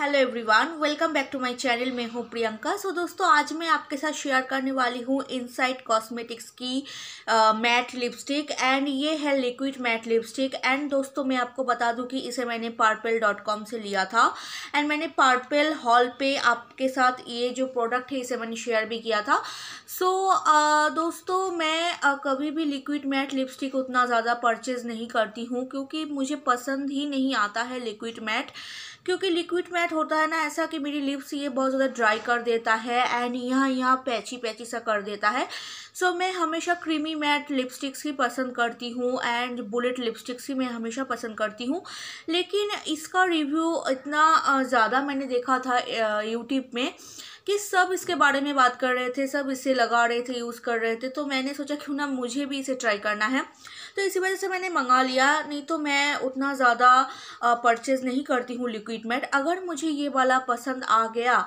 hello everyone welcome back to my channel मैं हूँ प्रियंका सो so, दोस्तों आज मैं आपके साथ शेयर करने वाली हूँ इनसाइट कॉस्मेटिक्स की मैट लिपस्टिक एंड ये है लिक्विड मैट लिपस्टिक एंड दोस्तों मैं आपको बता दूँ कि इसे मैंने पार्पेल डॉट कॉम से लिया था एंड मैंने पार्पेल हॉल पे आपके साथ ये जो प्रोडक्ट है इसे मैंने शेयर भी किया था सो so, uh, दोस्तों मैं uh, कभी भी लिक्विड मैट लिपस्टिक उतना ज़्यादा परचेज़ नहीं करती हूँ क्योंकि मुझे पसंद ही नहीं आता है लिक्विड मैट क्योंकि लिक्विड मैट होता है ना ऐसा कि मेरी लिप्स ये बहुत ज़्यादा ड्राई कर देता है एंड यहाँ यहाँ पैची पैची सा कर देता है सो so, मैं हमेशा क्रीमी मैट लिपस्टिक्स ही पसंद करती हूँ एंड बुलेट लिपस्टिक्स ही मैं हमेशा पसंद करती हूँ लेकिन इसका रिव्यू इतना ज़्यादा मैंने देखा था यूट्यूब में कि सब इसके बारे में बात कर रहे थे सब इसे लगा रहे थे यूज़ कर रहे थे तो मैंने सोचा क्यों ना मुझे भी इसे ट्राई करना है तो इसी वजह से मैंने मंगा लिया नहीं तो मैं उतना ज़्यादा परचेज़ नहीं करती हूँ लिक्विड मैट अगर मुझे ये वाला पसंद आ गया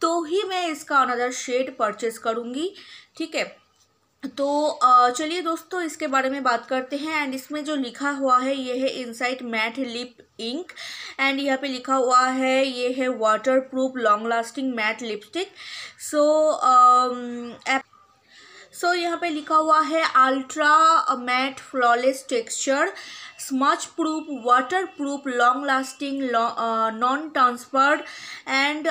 तो ही मैं इसका अनदर शेड परचेज़ करूँगी ठीक है तो चलिए दोस्तों इसके बारे में बात करते हैं एंड इसमें जो लिखा हुआ है ये है Insight matte lip ink and यहाँ पे लिखा हुआ है ये है waterproof long lasting matte lipstick so so so, यहाँ पे लिखा हुआ है ultra matte flawless texture smudge proof waterproof long lasting non transferred and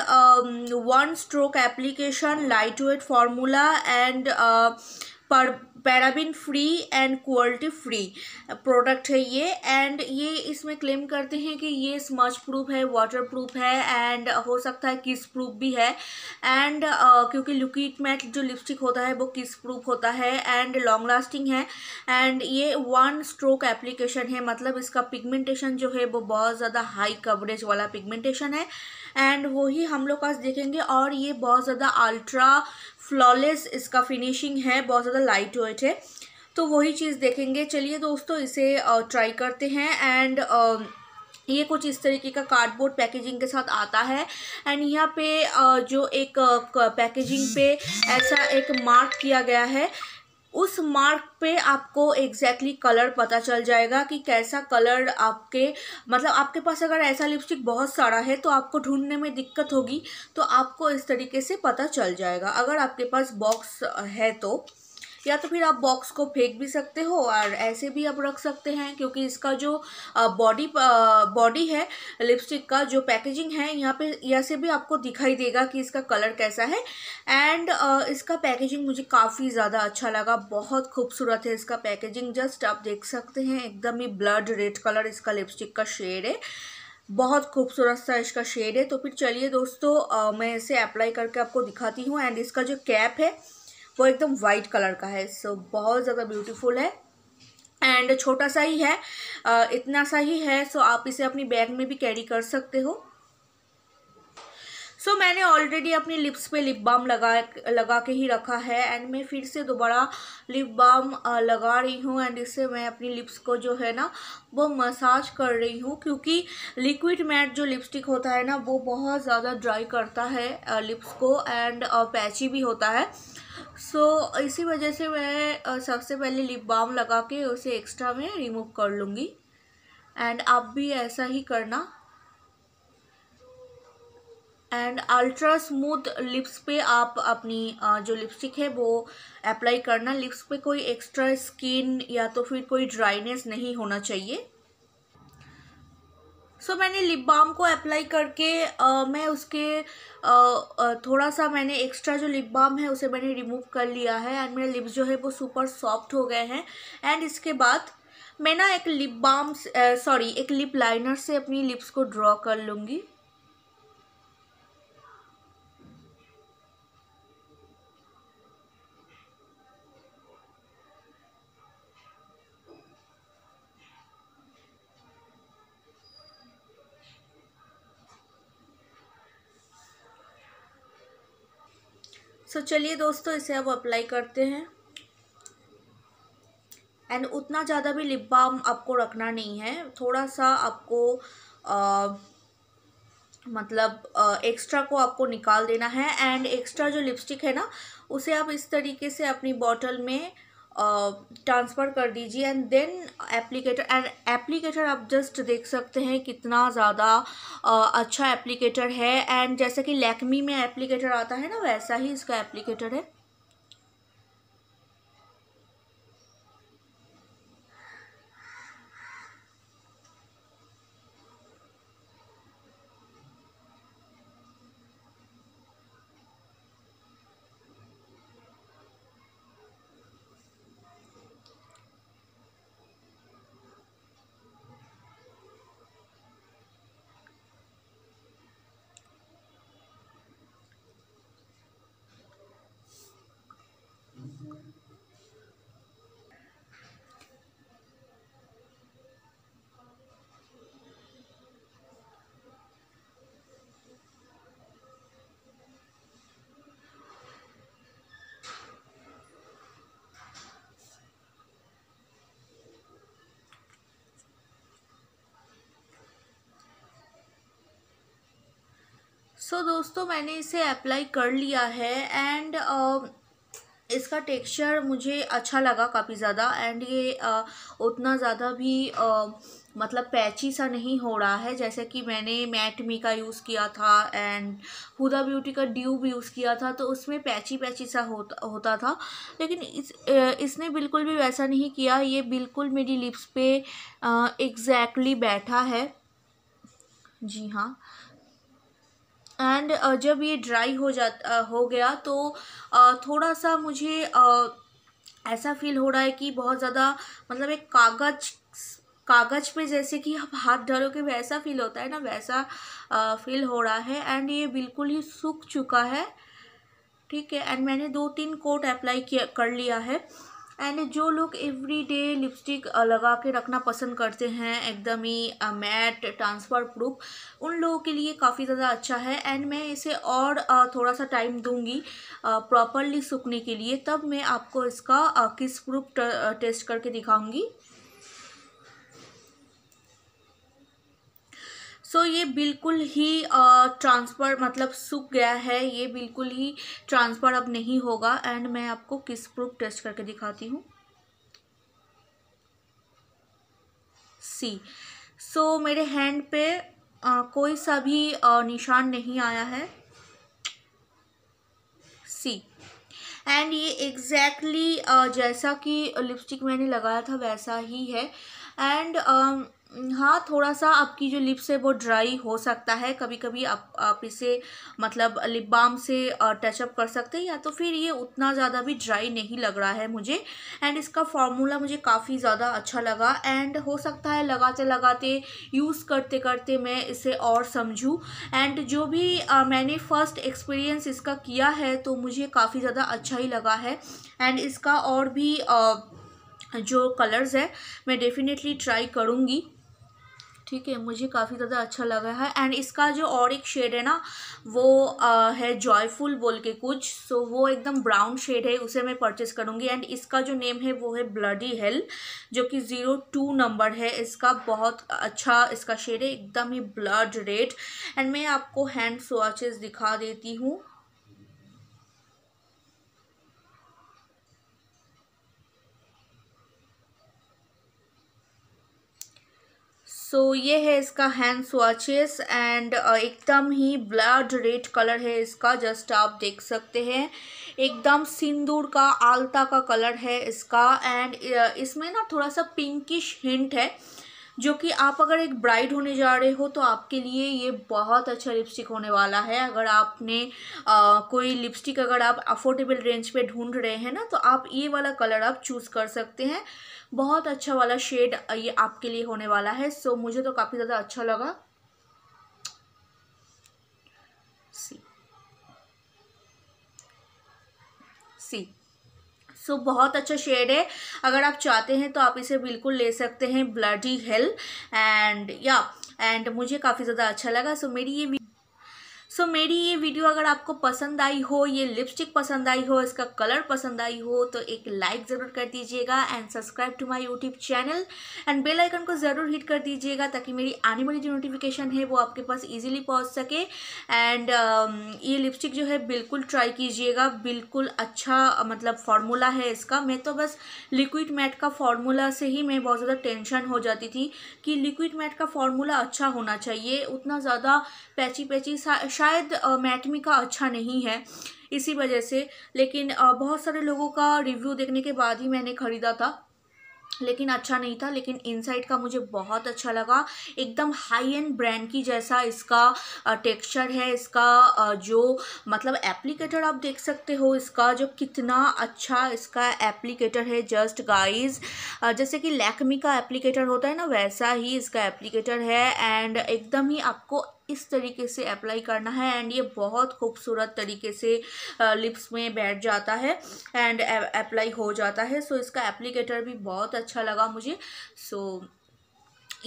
one stroke application lightweight formula and पर paraben free and quality free product है ये and ये इसमें क्लेम करते हैं कि ये स्मच प्रूफ है वाटर प्रूफ है एंड हो सकता है किस प्रूफ भी है एंड uh, क्योंकि लिक्विड मैट जो लिपस्टिक होता है वो किस प्रूफ होता है एंड लॉन्ग लास्टिंग है एंड ये वन स्ट्रोक एप्लीकेशन है मतलब इसका पिगमेंटेशन जो है वो बहुत ज़्यादा हाई कवरेज वाला पिगमेंटेशन है एंड वही हम लोग पास देखेंगे और ये बहुत ज़्यादा अल्ट्रा फ्लॉलेस इसका फिनिशिंग है बहुत ज़्यादा लाइट वेट है तो वही चीज़ देखेंगे चलिए दोस्तों इसे ट्राई करते हैं एंड ये कुछ इस तरीके का कार्डबोर्ड पैकेजिंग के साथ आता है एंड यहाँ पे जो एक पैकेजिंग पे ऐसा एक मार्क किया गया है उस मार्क पे आपको एग्जैक्टली exactly कलर पता चल जाएगा कि कैसा कलर आपके मतलब आपके पास अगर ऐसा लिपस्टिक बहुत सारा है तो आपको ढूंढने में दिक्कत होगी तो आपको इस तरीके से पता चल जाएगा अगर आपके पास बॉक्स है तो या तो फिर आप बॉक्स को फेंक भी सकते हो और ऐसे भी आप रख सकते हैं क्योंकि इसका जो बॉडी बॉडी है लिपस्टिक का जो पैकेजिंग है यहाँ पे यहाँ से भी आपको दिखाई देगा कि इसका कलर कैसा है एंड इसका पैकेजिंग मुझे काफ़ी ज़्यादा अच्छा लगा बहुत खूबसूरत है इसका पैकेजिंग जस्ट आप देख सकते हैं एकदम ही ब्लड रेड कलर इसका लिपस्टिक का शेड है बहुत खूबसूरत सा इसका शेड है तो फिर चलिए दोस्तों आ, मैं इसे अप्लाई करके आपको दिखाती हूँ एंड इसका जो कैप है वो एकदम वाइट कलर का है सो so, बहुत ज़्यादा ब्यूटीफुल है एंड छोटा सा ही है इतना सा ही है सो so आप इसे अपनी बैग में भी कैरी कर सकते हो सो so, मैंने ऑलरेडी अपनी लिप्स पे लिप बाम लगा लगा के ही रखा है एंड मैं फिर से दोबारा लिप बाम लगा रही हूँ एंड इससे मैं अपनी लिप्स को जो है ना वो मसाज कर रही हूँ क्योंकि लिक्विड मैट जो लिपस्टिक होता है ना वो बहुत ज़्यादा ड्राई करता है लिप्स को एंड पैची भी होता है सो so, इसी वजह से मैं सबसे पहले लिप बाम लगा के उसे एक्स्ट्रा में रिमूव कर लूँगी एंड आप भी ऐसा ही करना एंड अल्ट्रा स्मूथ लिप्स पे आप अपनी जो लिपस्टिक है वो अप्लाई करना लिप्स पे कोई एक्स्ट्रा स्किन या तो फिर कोई ड्राइनेस नहीं होना चाहिए सो so, मैंने लिप बाम को अप्लाई करके आ, मैं उसके आ, आ, थोड़ा सा मैंने एक्स्ट्रा जो लिप बाम है उसे मैंने रिमूव कर लिया है एंड मेरे लिप्स जो है वो सुपर सॉफ्ट हो गए हैं एंड इसके बाद मैं ना एक लिप बाम सॉरी एक लिप लाइनर से अपनी लिप्स को ड्रॉ कर लूँगी सो चलिए दोस्तों इसे अब अप्लाई करते हैं एंड उतना ज़्यादा भी लिप बाम आपको रखना नहीं है थोड़ा सा आपको आ, मतलब एक्स्ट्रा को आपको निकाल देना है एंड एक्स्ट्रा जो लिपस्टिक है ना उसे आप इस तरीके से अपनी बॉटल में ट्रांसफ़र कर दीजिए and then applicator and applicator आप जस्ट देख सकते हैं कितना ज़्यादा अच्छा एप्लीकेटर है एंड जैसे कि लैकमी में एप्लीकेटर आता है ना वैसा ही इसका एप्लीकेटर है सो so, दोस्तों मैंने इसे अप्लाई कर लिया है एंड um, इसका टेक्सचर मुझे अच्छा लगा काफ़ी ज़्यादा एंड ये आ, uh, उतना ज़्यादा भी आ, um, मतलब पैची सा नहीं हो रहा है जैसे कि मैंने मैट मी का यूज़ किया था एंड हुदा ब्यूटी का ड्यूब यूज़ किया था तो उसमें पैची पैची सा होता होता था लेकिन इस uh, इसने बिल्कुल भी वैसा नहीं किया ये बिल्कुल मेरी लिप्स पे एग्जैक्टली uh, बैठा है जी हाँ एंड uh, जब ये ड्राई हो uh, हो गया तो uh, थोड़ा सा मुझे uh, ऐसा फील हो रहा है कि बहुत ज़्यादा मतलब एक कागज़ कागज़ पे जैसे कि आप हाथ डालोगे वैसा फील होता है ना वैसा फील हो रहा है एंड ये बिल्कुल ही सूख चुका है ठीक है एंड मैंने दो तीन कोट अप्लाई किया कर लिया है एंड जो लोग एवरी डे लिपस्टिक लगा के रखना पसंद करते हैं एकदम ही मैट ट्रांसफ़र प्रूफ उन लोगों के लिए काफ़ी ज़्यादा अच्छा है एंड मैं इसे और थोड़ा सा टाइम दूंगी प्रॉपरली सूखने के लिए तब मैं आपको इसका किस प्रूफ टेस्ट करके दिखाऊंगी सो ये बिल्कुल ही ट्रांसफ़र मतलब सूख गया है ये बिल्कुल ही ट्रांसफ़र अब नहीं होगा एंड मैं आपको किस प्रूफ टेस्ट करके दिखाती हूँ सी सो so, मेरे हैंड पे आ, कोई सा भी आ, निशान नहीं आया है सी एंड ये एग्जैक्टली exactly, जैसा कि लिपस्टिक मैंने लगाया था वैसा ही है एंड हाँ थोड़ा सा आपकी जो लिप्स है वो ड्राई हो सकता है कभी कभी आप आप इसे मतलब लिप बाम से टचअप कर सकते हैं या तो फिर ये उतना ज़्यादा भी ड्राई नहीं लग रहा है मुझे एंड इसका फॉर्मूला मुझे काफ़ी ज़्यादा अच्छा लगा एंड हो सकता है लगाते लगाते यूज़ करते करते मैं इसे और समझूँ एंड जो भी आ, मैंने फ़र्स्ट एक्सपीरियंस इसका किया है तो मुझे काफ़ी ज़्यादा अच्छा ही लगा है एंड इसका और भी आ, जो कलर्स है मैं डेफ़िनेटली ट्राई करूँगी ठीक है मुझे काफ़ी ज़्यादा अच्छा लगा है एंड इसका जो और एक शेड है ना वो आ, है जॉयफुल बोल के कुछ सो वो एकदम ब्राउन शेड है उसे मैं परचेस करूँगी एंड इसका जो नेम है वो है ब्लडी हेल जो कि ज़ीरो टू नंबर है इसका बहुत अच्छा इसका शेड है एकदम ही ब्लड रेड एंड मैं आपको हैंड स्वाचेस दिखा देती हूँ सो so, ये है इसका हैंड स्वाचेस एंड एकदम ही ब्लड रेड कलर है इसका जस्ट आप देख सकते हैं एकदम सिंदूर का आलता का कलर है इसका एंड uh, इसमें ना थोड़ा सा पिंकिश हिंट है जो कि आप अगर एक ब्राइड होने जा रहे हो तो आपके लिए ये बहुत अच्छा लिपस्टिक होने वाला है अगर आपने आ, कोई लिपस्टिक अगर आप अफोर्डेबल रेंज पे ढूंढ रहे हैं ना तो आप ये वाला कलर आप चूज़ कर सकते हैं बहुत अच्छा वाला शेड ये आपके लिए होने वाला है सो मुझे तो काफ़ी ज़्यादा अच्छा लगा सी सो so, बहुत अच्छा शेड है अगर आप चाहते हैं तो आप इसे बिल्कुल ले सकते हैं ब्लडी हेल एंड या एंड मुझे काफ़ी ज़्यादा अच्छा लगा सो so, मेरी ये सो so, मेरी ये वीडियो अगर आपको पसंद आई हो ये लिपस्टिक पसंद आई हो इसका कलर पसंद आई हो तो एक लाइक ज़रूर कर दीजिएगा and subscribe to my YouTube channel and bell icon को ज़रूर हिट कर दीजिएगा ताकि मेरी आने वाली जो नोटिफिकेशन है वो आपके पास इजीली पहुंच सके एंड uh, um, ये लिपस्टिक जो है बिल्कुल ट्राई कीजिएगा बिल्कुल अच्छा मतलब फार्मूला है इसका मैं तो बस लिक्विड मैट का फार्मूला से ही मैं बहुत ज़्यादा टेंशन हो जाती थी कि लिक्विड मैट का फार्मूला अच्छा होना चाहिए उतना ज़्यादा पैची पैची सा शायद मैटमी का अच्छा नहीं है इसी वजह से लेकिन बहुत सारे लोगों का रिव्यू देखने के बाद ही मैंने ख़रीदा था लेकिन अच्छा नहीं था लेकिन इनसाइड का मुझे बहुत अच्छा लगा एकदम हाई एंड ब्रांड की जैसा इसका टेक्सचर है इसका जो मतलब एप्लीकेटर आप देख सकते हो इसका जो कितना अच्छा इसका एप्लीकेटर है जस्ट गाइस जैसे कि लैकमी का एप्लीकेटर होता है ना वैसा ही इसका एप्लीकेटर है एंड एकदम ही आपको इस तरीके से अप्लाई करना है एंड ये बहुत खूबसूरत तरीके से लिप्स में बैठ जाता है एंड अप्लाई हो जाता है सो so, इसका एप्लीकेटर भी बहुत अच्छा लगा मुझे सो so,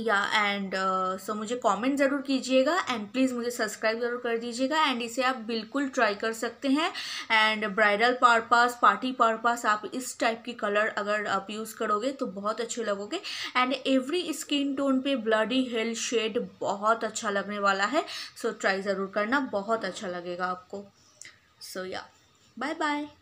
या एंड सो uh, मुझे कमेंट ज़रूर कीजिएगा एंड प्लीज़ मुझे सब्सक्राइब ज़रूर कर दीजिएगा एंड इसे आप बिल्कुल ट्राई कर सकते हैं and bridal purpose party purpose आप इस टाइप की कलर अगर आप यूज़ करोगे तो बहुत अच्छे लगोगे एंड एवरी स्किन टोन पे ब्लडी हेल शेड बहुत अच्छा लगने वाला है सो so, ट्राई ज़रूर करना बहुत अच्छा लगेगा आपको सो या बाय बाय